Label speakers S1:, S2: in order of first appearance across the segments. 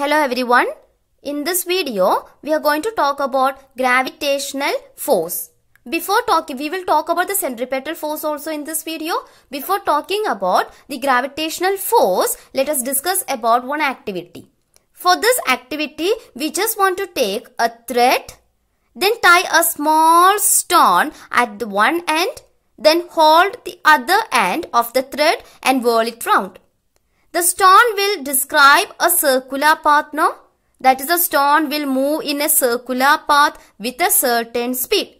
S1: Hello everyone. In this video, we are going to talk about gravitational force. Before talking, we will talk about the centripetal force also in this video. Before talking about the gravitational force, let us discuss about one activity. For this activity, we just want to take a thread, then tie a small stone at the one end, then hold the other end of the thread and whirl it round. The stone will describe a circular path now. That is the stone will move in a circular path with a certain speed.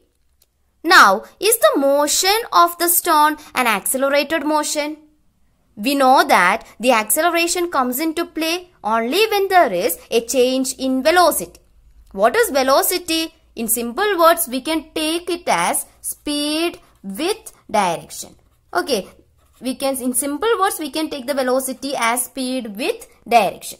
S1: Now, is the motion of the stone an accelerated motion? We know that the acceleration comes into play only when there is a change in velocity. What is velocity? In simple words, we can take it as speed with direction. Okay, we can in simple words we can take the velocity as speed with direction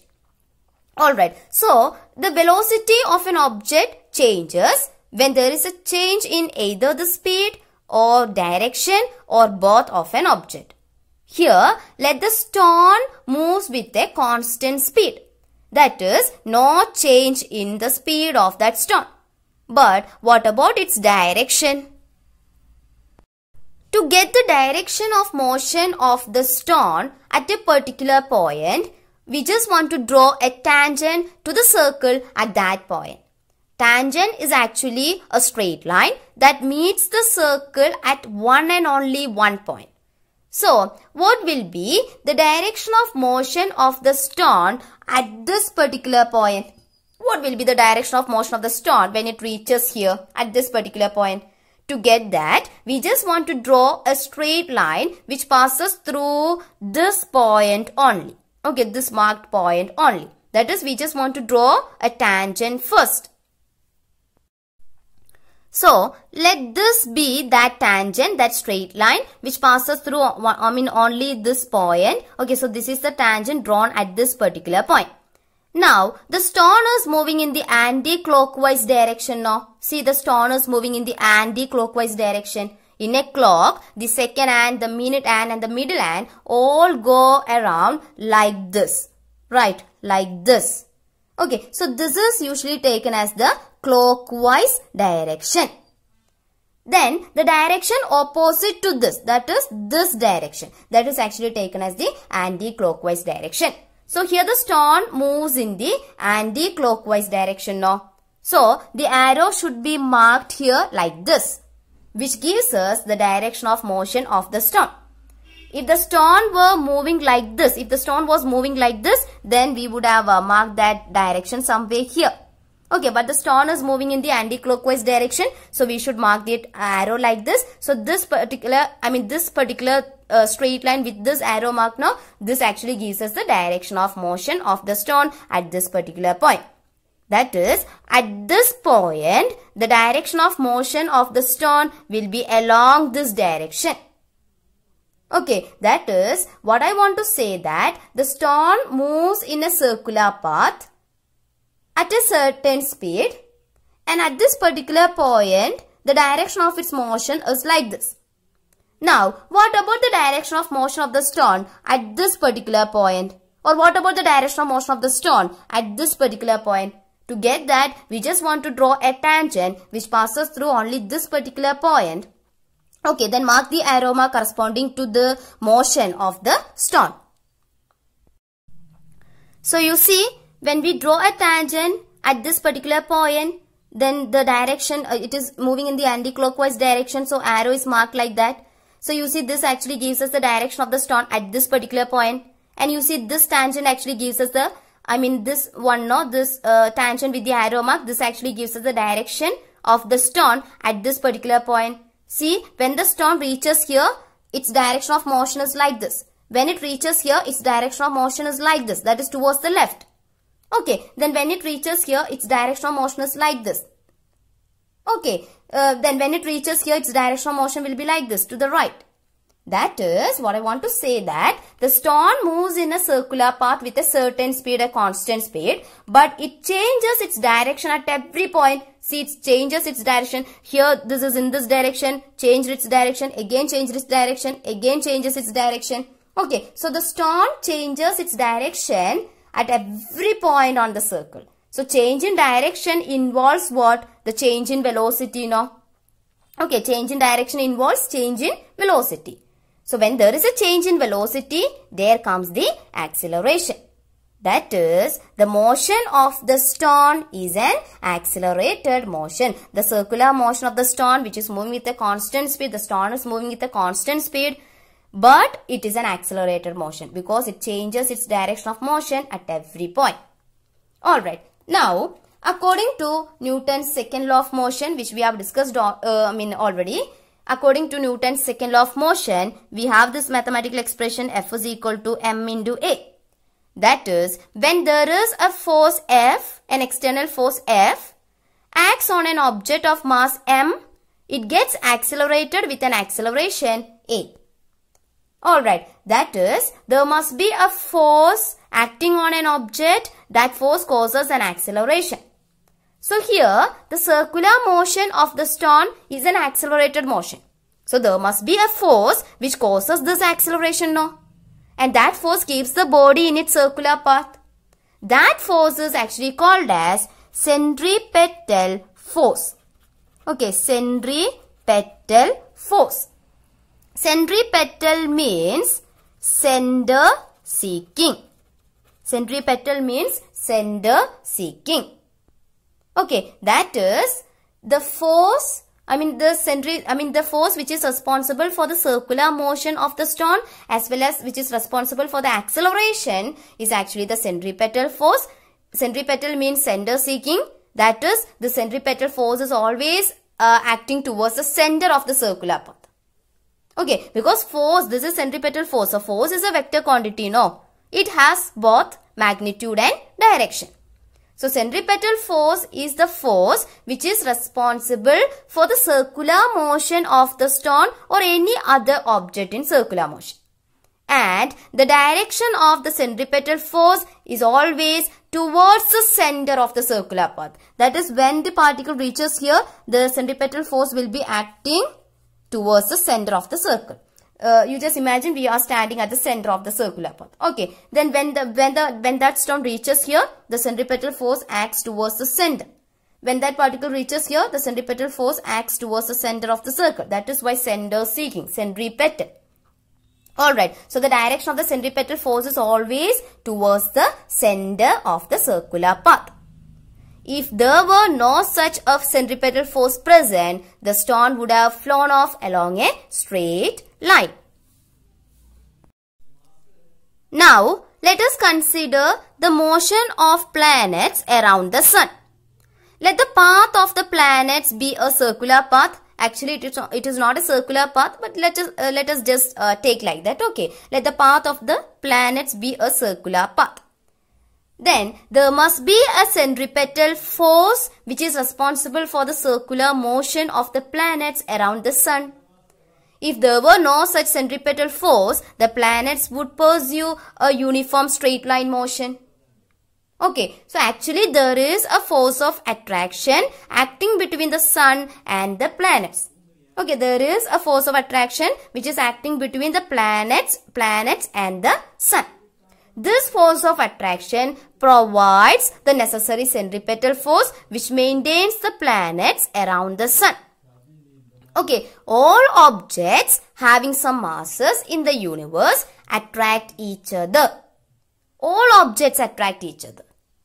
S1: alright so the velocity of an object changes when there is a change in either the speed or direction or both of an object here let the stone moves with a constant speed that is no change in the speed of that stone but what about its direction to get the direction of motion of the stone at a particular point, we just want to draw a tangent to the circle at that point. Tangent is actually a straight line that meets the circle at one and only one point. So, what will be the direction of motion of the stone at this particular point? What will be the direction of motion of the stone when it reaches here at this particular point? To get that, we just want to draw a straight line which passes through this point only. Okay, this marked point only. That is, we just want to draw a tangent first. So, let this be that tangent, that straight line which passes through, I mean only this point. Okay, so this is the tangent drawn at this particular point. Now the stone is moving in the anti-clockwise direction now. See the stone is moving in the anti-clockwise direction. In a clock, the second hand, the minute hand and the middle hand all go around like this. Right, like this. Okay, so this is usually taken as the clockwise direction. Then the direction opposite to this, that is this direction, that is actually taken as the anti-clockwise direction. So here the stone moves in the anti-clockwise direction now. So the arrow should be marked here like this which gives us the direction of motion of the stone. If the stone were moving like this, if the stone was moving like this, then we would have uh, marked that direction somewhere here. Okay, but the stone is moving in the anti-clockwise direction, so we should mark the arrow like this. So this particular, I mean this particular uh, straight line with this arrow mark now this actually gives us the direction of motion of the stone at this particular point that is at this point the direction of motion of the stone will be along this direction Okay, that is what I want to say that the stone moves in a circular path at a certain speed and at this particular point the direction of its motion is like this. Now, what about the direction of motion of the stone at this particular point? Or what about the direction of motion of the stone at this particular point? To get that, we just want to draw a tangent which passes through only this particular point. Okay, then mark the arrow corresponding to the motion of the stone. So you see, when we draw a tangent at this particular point, then the direction, uh, it is moving in the anti-clockwise direction, so arrow is marked like that. So you see this actually gives us the direction of the stone at this particular point. And you see this tangent actually gives us the, I mean this one, no, this uh, tangent with the arrow mark, this actually gives us the direction of the stone at this particular point. See, when the stone reaches here, its direction of motion is like this. When it reaches here, its direction of motion is like this. That is towards the left. Okay, then when it reaches here, its direction of motion is like this. Okay, uh, then when it reaches here, its direction of motion will be like this, to the right. That is what I want to say that the stone moves in a circular path with a certain speed, a constant speed, but it changes its direction at every point. See, it changes its direction. Here, this is in this direction, changed its direction, again changed its direction, again changes its direction. Okay, so the stone changes its direction at every point on the circle. So, change in direction involves what? the change in velocity, no? Okay, change in direction involves change in velocity. So, when there is a change in velocity, there comes the acceleration. That is, the motion of the stone is an accelerated motion. The circular motion of the stone which is moving with a constant speed, the stone is moving with a constant speed but it is an accelerated motion because it changes its direction of motion at every point. Alright, now According to Newton's second law of motion, which we have discussed uh, I mean already, according to Newton's second law of motion, we have this mathematical expression F is equal to M into A. That is, when there is a force F, an external force F, acts on an object of mass M, it gets accelerated with an acceleration A. Alright, that is, there must be a force acting on an object that force causes an acceleration. So here the circular motion of the stone is an accelerated motion. So there must be a force which causes this acceleration no? And that force keeps the body in its circular path. That force is actually called as centripetal force. Okay, centripetal force. Centripetal means sender seeking. Centripetal means sender seeking. Okay, that is the force I mean the centri I mean the force which is responsible for the circular motion of the stone as well as which is responsible for the acceleration is actually the centripetal force. Centripetal means center seeking. That is the centripetal force is always uh, acting towards the center of the circular path. Okay, because force, this is centripetal force. A force is a vector quantity, no. It has both magnitude and direction. So centripetal force is the force which is responsible for the circular motion of the stone or any other object in circular motion. And the direction of the centripetal force is always towards the center of the circular path. That is when the particle reaches here, the centripetal force will be acting towards the center of the circle uh, you just imagine we are standing at the center of the circular path. Okay. Then when the when the when that stone reaches here, the centripetal force acts towards the center. When that particle reaches here, the centripetal force acts towards the center of the circle. That is why center seeking, centripetal. Alright, so the direction of the centripetal force is always towards the center of the circular path. If there were no such of centripetal force present, the stone would have flown off along a straight lie. Now, let us consider the motion of planets around the sun. Let the path of the planets be a circular path. Actually, it is, not, it is not a circular path, but let us, uh, let us just uh, take like that. Okay. Let the path of the planets be a circular path. Then, there must be a centripetal force which is responsible for the circular motion of the planets around the sun. If there were no such centripetal force, the planets would pursue a uniform straight line motion. Okay, so actually there is a force of attraction acting between the sun and the planets. Okay, there is a force of attraction which is acting between the planets, planets and the sun. This force of attraction provides the necessary centripetal force which maintains the planets around the sun. Okay, all objects having some masses in the universe attract each other. All objects attract each other.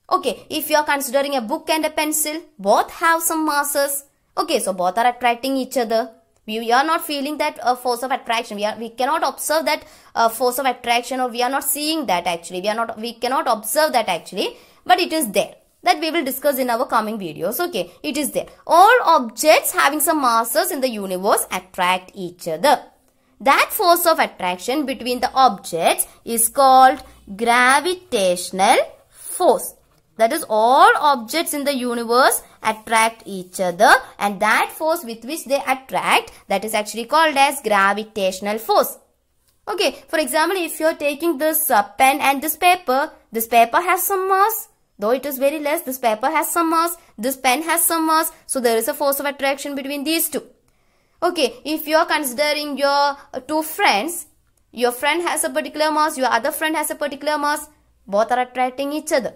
S1: Okay, if you are considering a book and a pencil, both have some masses. Okay, so both are attracting each other. We, we are not feeling that uh, force of attraction. We, are, we cannot observe that uh, force of attraction or we are not seeing that actually. We, are not, we cannot observe that actually, but it is there that we will discuss in our coming videos. Okay, it is there. All objects having some masses in the universe attract each other. That force of attraction between the objects is called gravitational force. That is all objects in the universe attract each other and that force with which they attract that is actually called as gravitational force. Okay, for example, if you are taking this uh, pen and this paper, this paper has some mass Though it is very less, this paper has some mass, this pen has some mass, so there is a force of attraction between these two. Okay, if you are considering your uh, two friends, your friend has a particular mass, your other friend has a particular mass, both are attracting each other.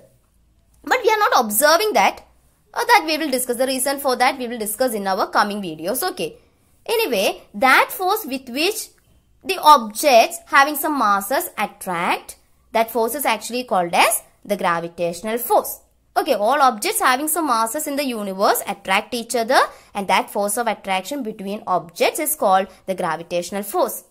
S1: But we are not observing that. or uh, that we will discuss. The reason for that we will discuss in our coming videos. Okay. Anyway, that force with which the objects having some masses attract, that force is actually called as the gravitational force. Okay, all objects having some masses in the universe attract each other and that force of attraction between objects is called the gravitational force.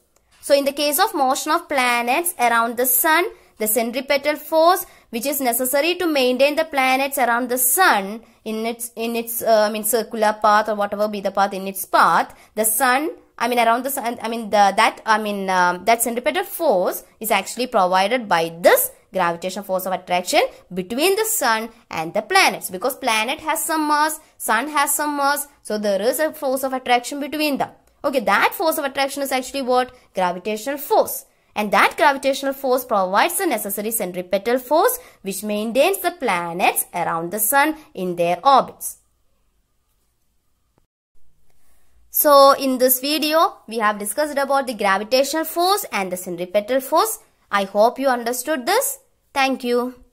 S1: So in the case of motion of planets around the sun, the centripetal force which is necessary to maintain the planets around the sun in its in its uh, I mean circular path or whatever be the path in its path, the sun I mean around the sun I mean the that I mean um, that centripetal force is actually provided by this gravitational force of attraction between the sun and the planets because planet has some mass sun has some mass so there is a force of attraction between them okay that force of attraction is actually what gravitational force and that gravitational force provides the necessary centripetal force which maintains the planets around the sun in their orbits. So in this video, we have discussed about the gravitational force and the centripetal force. I hope you understood this. Thank you.